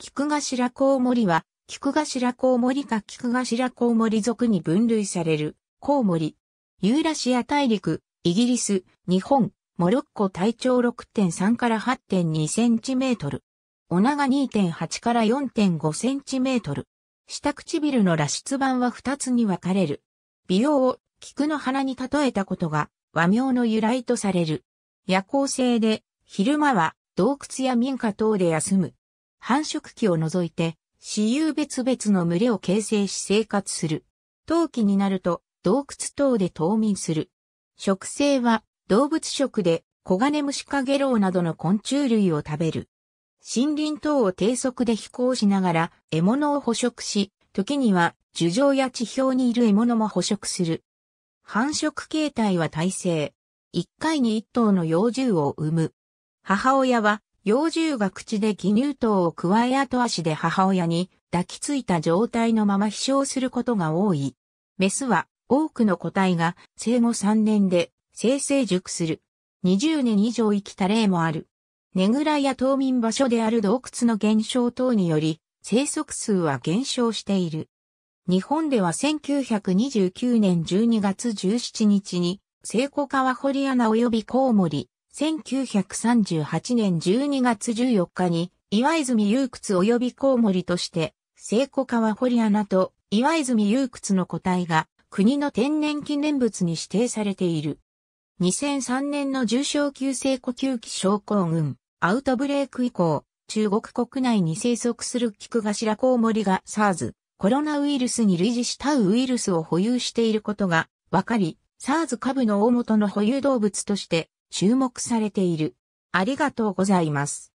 菊頭コウモリは、菊頭コウモリか菊頭コウモリ属に分類される、コウモリ。ユーラシア大陸、イギリス、日本、モロッコ体長6.3から8.2センチメートル。お長2.8から4.5センチメートル。下唇の羅出板は2つに分かれる。美容を菊の花に例えたことが和名の由来とされる。夜行性で、昼間は洞窟や民家等で休む。繁殖期を除いて、私有別々の群れを形成し生活する。冬季になると、洞窟等で冬眠する。食性は、動物食で、コガネムシカゲロウなどの昆虫類を食べる。森林等を低速で飛行しながら獲物を捕食し、時には樹上や地表にいる獲物も捕食する。繁殖形態は耐性。一回に一頭の幼獣を産む。母親は幼獣が口で義乳糖を加え後足で母親に抱きついた状態のまま飛翔することが多い。メスは多くの個体が生後3年で生成熟する。20年以上生きた例もある。ねぐらや冬眠場所である洞窟の減少等により、生息数は減少している。日本では1929年12月17日に、聖子川堀穴及びコウモリ、1938年12月14日に、岩泉遊窟及びコウモリとして、聖子川堀穴と岩泉遊窟の個体が国の天然記念物に指定されている。2003年の重症急性呼吸器症候群、アウトブレイク以降、中国国内に生息するキクガシラコウモリが SARS、コロナウイルスに類似したウイルスを保有していることが分かり、SARS 株の大元の保有動物として注目されている。ありがとうございます。